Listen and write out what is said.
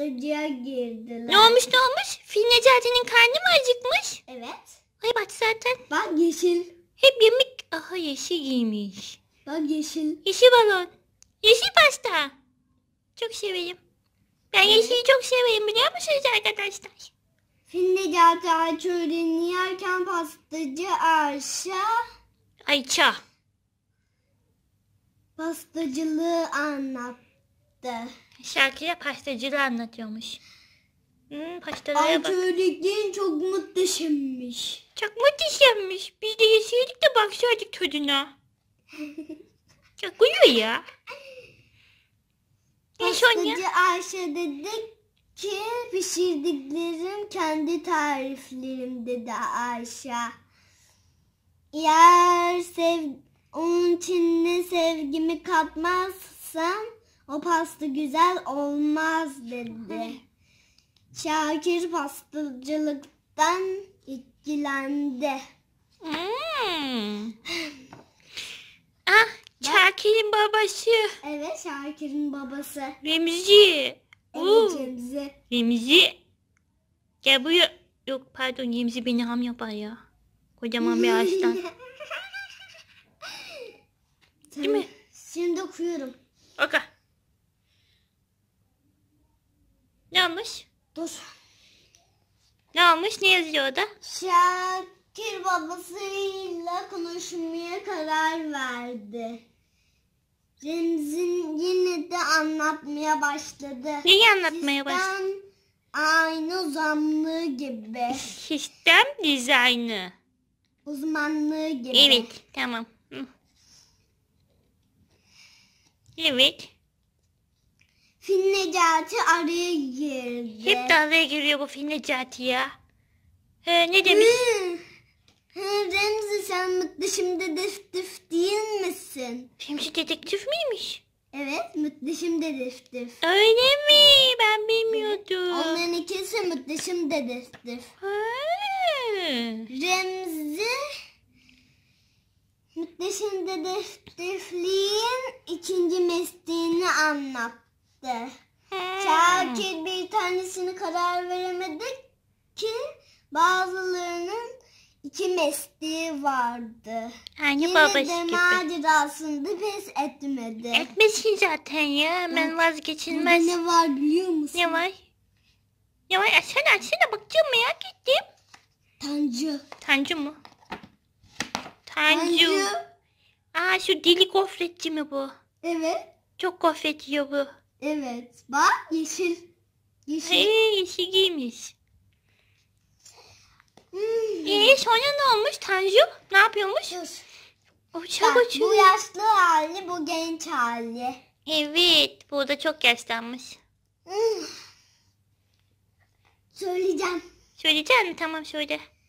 Hastacıya girdiler. Ne olmuş ne olmuş? Fil Necati'nin karnı mı acıkmış? Evet. Ay bak zaten. Bak yeşil. Hep yemek. Aha yeşil giymiş. Bak yeşil. Yeşil balon. Yeşil pasta. Çok severim. Ben evet. yeşili çok severim biliyor musunuz arkadaşlar? Fil Necati ağaç öğreni yerken pastacı Ayşe. Ayça. Pastacılığı anlat anlattı. Şarkıya pastacılı anlatıyormuş. Hmm, pastalara Ay bak. çocukların çok muhteşemmiş. Çok muhteşemmiş. Biz de yeseydik de baksaydık tadına. çok uyuyor ya. Ne Pastacı sonra? Ayşe dedi ki pişirdiklerim kendi tariflerim dedi Ayşe. Yer sev onun içine sevgimi katmazsam o pasta güzel olmaz dedi. Şakir pastacılıktan etkilendi. Hmm. ah Şakir'in babası. Evet Şakir'in babası. Remzi. Evet Oo. Remzi. Remzi. Gel buraya. Yok pardon Remzi beni ham yapar ya. Kocaman bir ağaçtan. Değil mi? Şimdi okuyorum. Oka. Ne olmuş? Dur. Ne olmuş? Ne yazıyor da? Şakir babasıyla konuşmaya karar verdi. Remzin yine de anlatmaya başladı. Neyi anlatmaya başladı? aynı uzmanlığı gibi. Sistem dizaynı. Uzmanlığı gibi. Evet tamam. Evet. Fil Necati araya girdi. Hep de araya giriyor bu Fil Necati ya. He, ne demiş? He, Remzi sen mutlu şimdi dedektif değil misin? Remzi dedektif miymiş? Evet mutlu dedektif. Öyle mi? Ben bilmiyordum. Onların ikisi mutlu dedektif. Remzi mutlu dedektifliğin ikinci mesleğini anlattı çıktı. Lakin bir tanesini karar veremedik ki bazılarının iki mesleği vardı. Aynı babası de gibi. macerasında pes etmedi. Etmesin zaten ya hemen vazgeçilmez. Burada ne var biliyor musun? Ne var? Ne var? Açsana açsana bakacağım merak ettim. Tancı. Tancı mı? Tancı. Tancı. Aa şu deli gofretçi mi bu? Evet. Çok gofret yiyor bu. Evet. Bak yeşil. Yeşil. Ee, yeşil giymiş. Hmm. Ee, sonra ne olmuş Tanju? Ne yapıyormuş? Dur. Uçak Bak, uçuyor. Bu yaşlı hali, bu genç hali. Evet, bu da çok yaşlanmış. Hmm. Söyleyeceğim. Söyleyeceğim mi? Tamam söyle.